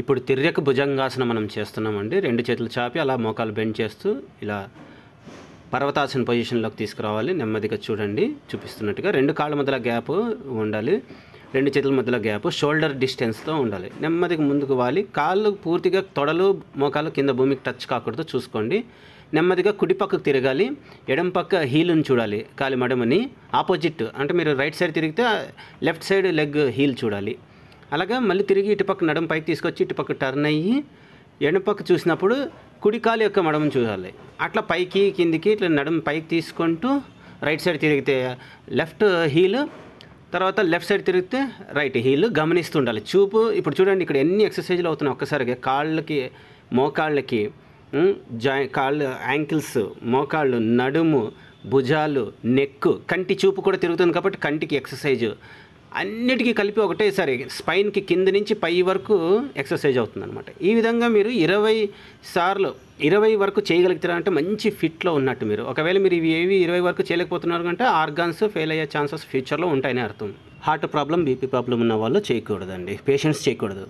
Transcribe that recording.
ఇప్పుడు తిర్యక భుజంగాసనం మనం చేస్తున్నామండి రెండు చేతులు చాపి అలా మోకాలు బెండ్ చేస్తూ ఇలా పర్వతాసన పొజిషన్లోకి తీసుకురావాలి నెమ్మదిగా చూడండి చూపిస్తున్నట్టుగా రెండు కాళ్ళ మధ్యల గ్యాప్ ఉండాలి రెండు చేతుల మధ్యలో గ్యాప్ షోల్డర్ డిస్టెన్స్తో ఉండాలి నెమ్మదిగా ముందుకు వాలి కాళ్ళు పూర్తిగా తొడలు మోకాలు కింద భూమికి టచ్ కాకూడదు చూసుకోండి నెమ్మదిగా కుడి పక్కకు తిరగాలి ఎడం పక్క హీల్ని చూడాలి కాలి మడమని ఆపోజిట్ అంటే మీరు రైట్ సైడ్ తిరిగితే లెఫ్ట్ సైడ్ లెగ్ హీల్ చూడాలి అలాగే మళ్ళీ తిరిగి ఇటుపక్క నడుము పైకి తీసుకొచ్చి ఇటుపక్క టర్న్ అయ్యి ఎడమపక్క చూసినప్పుడు కుడికాలు యొక్క మడమను చూడాలి అట్లా పైకి కిందికి ఇట్లా నడుము పైకి తీసుకుంటూ రైట్ సైడ్ తిరిగితే లెఫ్ట్ హీల్ తర్వాత లెఫ్ట్ సైడ్ తిరిగితే రైట్ హీల్ గమనిస్తూ ఉండాలి చూపు ఇప్పుడు చూడండి ఇక్కడ ఎన్ని ఎక్సర్సైజ్లు అవుతున్నాయి ఒక్కసారిగా కాళ్ళకి మోకాళ్ళకి జాయి కాళ్ళు యాంకిల్స్ మోకాళ్ళు నడుము భుజాలు నెక్కు కంటి చూపు కూడా తిరుగుతుంది కాబట్టి కంటికి ఎక్సర్సైజ్ అన్నిటికీ కలిపి ఒకటేసారి స్పైన్కి కింద నుంచి పై వరకు ఎక్సర్సైజ్ అవుతుందన్నమాట ఈ విధంగా మీరు ఇరవై సార్లు ఇరవై వరకు చేయగలుగుతారంటే మంచి ఫిట్లో ఉన్నట్టు మీరు ఒకవేళ మీరు ఇవి ఏవి ఇరవై వరకు చేయలేకపోతున్నారు అంటే ఆర్గాన్స్ ఫెయిల్ అయ్యే ఛాన్సెస్ ఫ్యూచర్లో ఉంటాయని అర్థం హార్ట్ ప్రాబ్లం బీపీ ప్రాబ్లం ఉన్న వాళ్ళు చేయకూడదండి పేషెంట్స్ చేయకూడదు